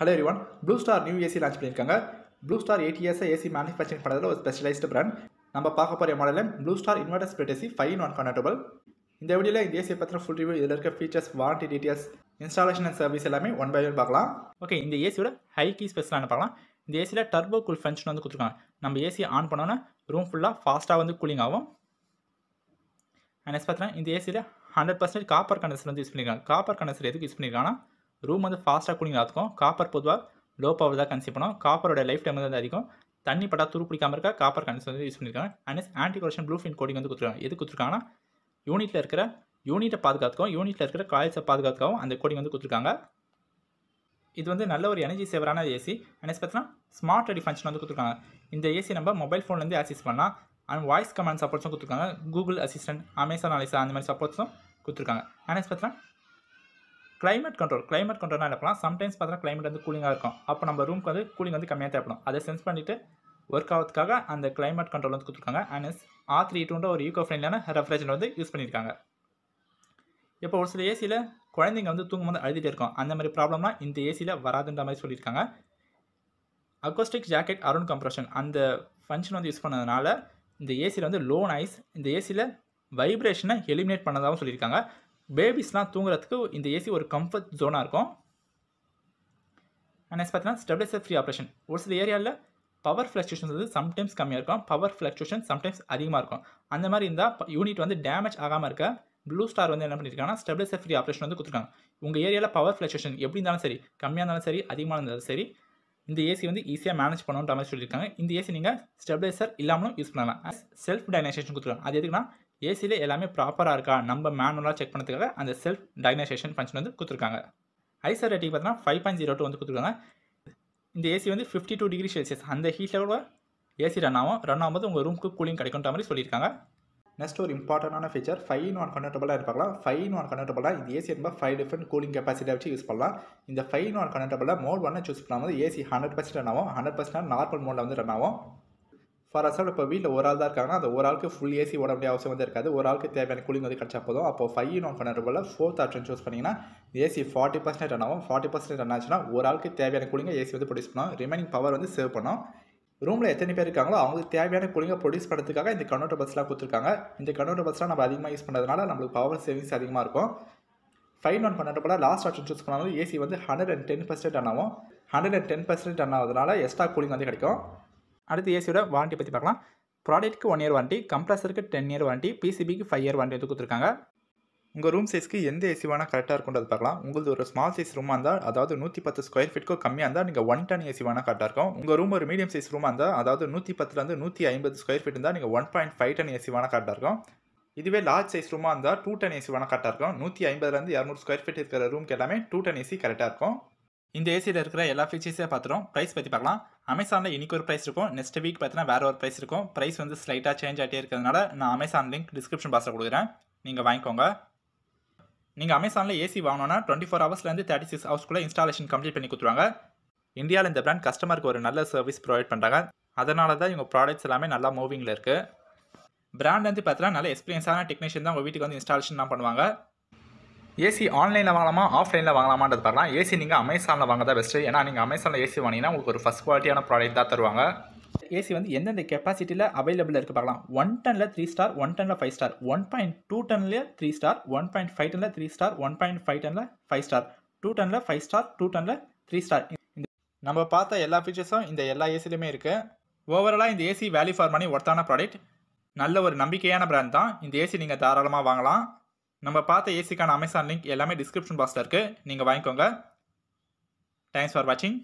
hello everyone Blue Star new AC launch பண்ணியிருக்காங்க Blue Star ADS AC manufacturing பண்ணுறதுல ஒரு specialised brand நம்ம பார்க்க போகிற மாடலில் Blue Star inverter split AC five in one connectable இந்த வீடியோவில் இந்த ஏசி பற்றின ஃபுல் ரிவ்யூ இதில் இருக்க features warranty details installation and service எல்லாமே ஒன் பை ஒன் பார்க்கலாம் ஓகே இந்த ஏசியோட ஹை கீ என்ன பார்க்கலாம் இந்த ஏசியில் டர்போ கூல் ஃபங்க்ஷன் வந்து கொடுத்துருக்காங்க நம்ம ஏசி ஆன் பண்ணோன்னா ரூம் ஃபுல்லாக ஃபாஸ்ட்டாக வந்து கூலிங் ஆகும் அண்ட் எஸ் பார்த்தீங்கன்னா இந்த ஏசியில் ஹண்ட்ரட் பர்சன்டேஜ் காப்பர் கண்டஸ்டர் வந்து யூஸ் பண்ணியிருக்காங்க காப்பர் கண்டஸ்டர் எதுக்கு யூஸ் பண்ணியிருக்காங்கன்னா ரூம் வந்து ஃபாஸ்ட்டாக கூலிங் ஆகும் காப்பர் பொதுவாக லோ பவர் தான் கன்சியூம் பண்ணோம் காப்பரோட லைஃப் டைம் வந்து அதிகம் தண்ணி பட்டா துரு பிடிக்காம இருக்க காப்பர் கன்சியூம் வந்து யூஸ் பண்ணியிருக்காங்க and anti corrosion blue fin coating வந்து கொடுத்துருக்காங்க எது கொடுத்துருக்காங்கன்னா யூனிட்டில் இருக்கிற யூனிட்டை பாதுகாத்துக்கும் யூனிட்டில் இருக்கிற காயில்ஸை பாதுகாக்கவும் அந்த கோடிங் வந்து கொடுத்துருக்காங்க இது வந்து நல்ல ஒரு எனர்ஜி சேவரான ஏசி அண்ட் பார்த்தீங்கன்னா ஸ்மார்ட் ரெடி ஃபங்க்ஷன் வந்து கொடுத்துருக்காங்க இந்த ஏசி நம்ம மொபைல் ஃபோன்லேருந்து ஆக்சஸ் பண்ணலாம் அண்ட் வாய்ஸ் கமெண்ட் சப்போர்ட்ஸும் கொடுத்துருக்காங்க கூகுள் அசிஸ்டன்ட் அமேசான் அலிசா அந்த மாதிரி சப்போர்ட்ஸும் கொடுத்துருக்காங்க அண்ட் பார்த்தீங்கன்னா கிளைமேட் கண்ட்ரோல் கிளைமேட் கண்ட்ரோல்னா எடுக்கலாம் சம்டைம்ஸ் பார்த்தா கிளைமேட் வந்து கூலிங்காக இருக்கும் அப்போ நம்ம ரூம்க்கு வந்து கூலிங் வந்து கம்மியாக தேவைப்படும் அதை சென்ஸ் பண்ணிவிட்டு ஒர்க் ஆகிறதுக்காக அந்த கிளைமேட் கண்ட்ரோல் வந்து கொடுத்துருக்காங்க அண்ட் எஸ் ஆ த்ரீ டூன்ற ஒரு ஈகோ ஃப்ரெண்ட்லியான ரெஃப்ரிஜரேட்டர் வந்து யூஸ் பண்ணியிருக்காங்க இப்போ ஒரு சில ஏசியில் குழந்தைங்க வந்து தூங்கும்போது அழுதிட்டே இருக்கும் அந்த மாதிரி ப்ராப்ளம்னா இந்த ஏசியில் வராதுன்ற மாதிரி சொல்லியிருக்காங்க அக்கோஸ்டிக் ஜாக்கெட் அருண் கம்ப்ரஷன் அந்த ஃபங்க்ஷன் வந்து யூஸ் பண்ணதுனால இந்த ஏசியில் வந்து லோ நாய்ஸ் இந்த ஏசியில் வைப்ரேஷனை எலிமினேட் பண்ணதாகவும் சொல்லியிருக்காங்க பேபிஸ்லாம் தூங்குறதுக்கு இந்த ஏசி ஒரு கம்ஃபர்ட் ஜோனாக இருக்கும் அண்ட் நெக்ஸ்ட் பார்த்தீங்கன்னா ஸ்டெப்லைசர் ஃப்ரீ ஆப்ரேஷன் ஒரு சில ஏரியாவில் பவர் ஃப்ளக்சுவேஷன்ஸ் வந்து சம்டைம்ஸ் கம்மியாக இருக்கும் பவர் ஃப்ளக்சுவேஷன் சம்டைம்ஸ் அதிகமாக இருக்கும் அந்த மாதிரி இருந்தால் யூனிட் வந்து டேமேஜ் ஆகாமல் இருக்க ப்ளூ ஸ்டார் வந்து என்ன பண்ணியிருக்காங்கன்னா ஸ்டெப்லைசர் ஃப்ரீ ஆப்ரேஷன் வந்து கொடுத்துருக்காங்க உங்கள் ஏரியாவில் பவர் ஃப்ளக்சுவேஷன் எப்படி இருந்தாலும் சரி கம்மியாக இருந்தாலும் சரி அதிகமாக இருந்தாலும் சரி இந்த ஏசி வந்து ஈஸியாக மேனேஜ் பண்ணணுன்ற மாதிரி சொல்லியிருக்காங்க இந்த ஏசி நீங்கள் ஸ்டெப்லைசர் இல்லாமலும் யூஸ் பண்ணலாம் செல்ஃப் டைனைசேஷன் கொடுத்துருக்காங்க அது எதுக்குன்னா ஏசியில் எல்லாமே ப்ராப்பராக இருக்கா நம்ம மேனுவலாக செக் பண்ணுறதுக்காக அந்த செல்ஃப் டயக்னைசேஷன் ஃபங்க்ஷன் வந்து கொடுத்துருக்காங்க ஐசர் ரேட்டிங் பார்த்தீங்கன்னா ஃபைவ் பாயிண்ட் ஜீரோ டூ வந்து கொடுத்துருக்காங்க இந்த ஏசி வந்து ஃபிஃப்டி டூ டிகிரி செல்சியஸ் அந்த ஹீட்டில் கூட ஏசி ரன் ஆகும் ரன் ஆகும்போது உங்கள் ரூமுக்கு கூலிங் கிடைக்குன்ற மாதிரி சொல்லியிருக்காங்க நெக்ஸ்ட் ஒரு இம்பார்ட்டண்டான ஃபீச்சர் ஃபைவ் இன் ஒன் கனெக்டபிளாக இருப்பாங்களா ஃபைவ் இன் ஒன் கனெக்டபிளாக இந்த ஏசி ரொம்ப ஃபைவ் டிஃப்ரெண்ட் கூலிங் கெப்பாசிட்டி வச்சு யூஸ் பண்ணலாம் இந்த ஃபைவ் இன் ஒன் கனெக்டபிளாக மோட் ஒன்னை சூஸ் பண்ணாமல் ஏசி ஹண்ட்ரட் பர்சன்ட் ரன் ஆகும் ஹண்ட்ரட் பர்சன்ட் நார்மல் மோடில் வந்து ரன் ஆகும் ஃபார் எக்ஸாம்பிள் இப்போ வீட்டில் ஒரு ஆள் தான் இருக்காங்க அந்த ஒரு ஆளுக்கு ஃபுல் ஏசி ஓட வேண்டிய அவசியம் வந்து இருக்காது ஒரு ஆளுக்கு தேவையான கூலிங் வந்து கிடச்சா போதும் அப்போ ஃபைவ் நான் பண்ணுற போல் ஃபோர்த் ஆப்ஷன் சூஸ் பண்ணிங்கன்னா ஏசி ஃபார்ட்டி பர்சன்ட் ரன் ஆகும் ஃபார்ட்டி பர்சன்ட் ரன் ஆச்சுன்னா ஒரு ஆளுக்கு தேவையான கூலிங்கை ஏசி வந்து ப்ரொடியூஸ் பண்ணோம் ரிமைனிங் பவர் வந்து சேவ் பண்ணோம் ரூமில் எத்தனை பேர் இருக்காங்களோ அவங்களுக்கு தேவையான கூலிங்கை ப்ரொடியூஸ் பண்ணுறதுக்காக இந்த கன்வெர்ட்டர் பஸ்லாம் கொடுத்துருக்காங்க இந்த கன்வெர்ட்டர் பஸ்லாம் நம்ம அதிகமாக யூஸ் பண்ணுறதுனால நம்மளுக்கு பவர் சேவிங்ஸ் அதிகமாக இருக்கும் ஃபைன் ஒன் பண்ணுற போல லாஸ்ட் ஆப்ஷன் சூஸ் பண்ணாலும் ஏசி வந்து hundred and ten percent run ஆகும் hundred and ten percent run ஆகுதுனால எக்ஸ்ட்ரா கூலிங் வந்து கிடைக்கும் அடுத்து ஏசியோட வாரண்ட்டி பற்றி பார்க்கலாம் ப்ராடக்ட்க்கு ஒன் இயர் வாரண்ட்டி கம்ப்ரஸருக்கு டென் இயர் வாரண்ட்டி பிசிபிக்கு ஃபைவ் இயர் வாரண்ட்டி வந்து கொடுத்துருக்காங்க உங்கள் ரூம் சைஸ்க்கு எந்த ஏசி வேணால் கரெக்டாக இருக்குன்றது பார்க்கலாம் உங்களுக்கு ஒரு ஸ்மால் சைஸ் ரூமாக இருந்தால் அதாவது நூற்றி பத்து ஸ்கொயர் ஃபீட்க்கோ கம்மியாக இருந்தால் நீங்கள் ஒன் டன் ஏசி வேணால் கரெக்டாக இருக்கும் உங்கள் ரூம் ஒரு மீடியம் சைஸ் ரூமாக இருந்தால் அதாவது நூற்றி பத்துலேருந்து நூற்றி ஐம்பது ஸ்கொயர் ஃபீட் இருந்தால் நீங்கள் one point five ton AC வேணால் கரெக்டாக இருக்கும் இதுவே லார்ஜ் சைஸ் ரூமாக இருந்தால் டூ டன் ஏசி வேணால் கரெக்டாக இருக்கும் நூற்றி ஐம்பதுலேருந்து இரநூறு ஸ்கொயர் ஃபீட் இருக்கிற ரூம்க்கு எல்லாமே டூ டன் ஏசி கரெக்டாக இருக்கும் இந்த ஏசியில் இருக்கிற எல்லா ஃபீச்சர்ஸே பார்த்துரும் ப்ரைஸ் பற்றி பார்க்கலாம் அமேசானில் இன்றைக்கி ஒரு ப்ரைஸ் இருக்கும் நெக்ஸ்ட் வீக் பார்த்தீங்கன்னா வேறு ஒரு ப்ரைஸ் இருக்கும் ப்ரைஸ் வந்து ஸ்லைட்டாக சேஞ்ச் ஆகிட்டே இருக்கிறதுனால நான் அமேசான் லிங்க் டிஸ்கிரிப்ஷன் பாக்ஸில் கொடுக்குறேன் நீங்கள் வாங்கிக்கோங்க நீங்கள் அமேசானில் ஏசி வாங்கினோன்னா டுவெண்ட்டி ஃபோர் ஹவர்ஸ்லேருந்து தேர்ட்டி சிக்ஸ் ஹவர்ஸ்க்குள்ளே இன்ஸ்டாலேஷன் கம்ப்ளீட் பண்ணி கொடுத்துருவாங்க இந்தியாவில் இந்த பிராண்ட் கஸ்டமருக்கு ஒரு நல்ல சர்வீஸ் ப்ரொவைட் பண்ணுறாங்க அதனால தான் இவங்க ப்ராடக்ட்ஸ் எல்லாமே நல்லா மூவிங்கில் இருக்குது பிராண்ட் வந்து பார்த்தீங்கன்னா நல்ல எக்ஸ்பீரியன்ஸான டெக்னீஷியன் தான் உங்கள் வீட்டுக்கு வந்து இன்ஸ்டாலேஷன்லாம் பண்ணுவாங்க ஏசி ஆன்லைனில் வாங்கலாமா ஆஃப்லைனில் வாங்கலாமான்றது பார்க்கலாம் ஏசி நீங்கள் அமேசானில் வாங்க தான் பெஸ்ட்டு ஏன்னா நீங்கள் அமேசானில் ஏசி வாங்கினீங்கன்னா உங்களுக்கு ஒரு ஃபஸ்ட் குவாலிட்டியான ப்ராடக்ட் தான் தருவாங்க ஏசி வந்து எந்தெந்த கெப்பாசிட்டியில் அவைலபிள் இருக்குது பார்க்கலாம் ஒன் டனில் த்ரீ ஸ்டார் ஒன் டனில் five star one point two டன்லேயே three star one point five டனில் three star one point five டனில் ஃபைவ் ஸ்டார் டூ டனில் ஃபைவ் ஸ்டார் டூ டனில் த்ரீ ஸ்டார் நம்ம பார்த்த எல்லா ஃபீச்சர்ஸும் இந்த எல்லா ஏசிலையுமே இருக்குது ஓவராலாக இந்த ஏசி வேல்யூ ஃபார் மணி ஒர்த்தான ப்ராடக்ட் நல்ல ஒரு நம்பிக்கையான பிராண்ட் தான் இந்த ஏசி நீங்கள் தாராளமாக வாங்கலாம் நம்ம பார்த்த ஏசிக்கான அமேசான் லிங்க் எல்லாமே டிஸ்கிரிப்ஷன் பாக்ஸில் இருக்குது நீங்கள் வாங்கிக்கோங்க தேங்க்ஸ் ஃபார் வாட்சிங்